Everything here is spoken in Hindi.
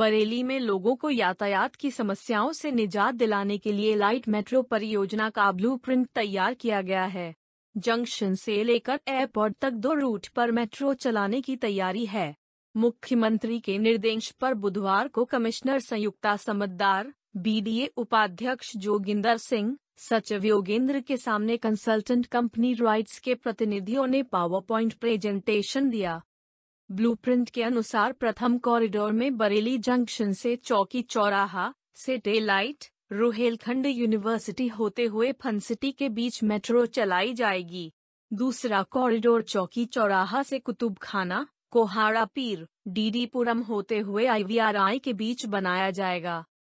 बरेली में लोगों को यातायात की समस्याओं से निजात दिलाने के लिए लाइट मेट्रो परियोजना का ब्लू प्रिंट तैयार किया गया है जंक्शन से लेकर एयरपोर्ट तक दो रूट पर मेट्रो चलाने की तैयारी है मुख्यमंत्री के निर्देश पर बुधवार को कमिश्नर संयुक्ता समद्दार बीडीए उपाध्यक्ष जोगिंदर सिंह सचिव योगेंद्र के सामने कंसल्टेंट कंपनी राइट्स के प्रतिनिधियों ने पावर प्वाइंट प्रेजेंटेशन दिया ब्लूप्रिंट के अनुसार प्रथम कॉरिडोर में बरेली जंक्शन से चौकी चौराहा लाइट रोहेलखंड यूनिवर्सिटी होते हुए फन सिटी के बीच मेट्रो चलाई जाएगी दूसरा कॉरिडोर चौकी चौराहा से कुतुब खाना कोहाड़ा पीर डीडीपुरम होते हुए आईवीआरआई के बीच बनाया जाएगा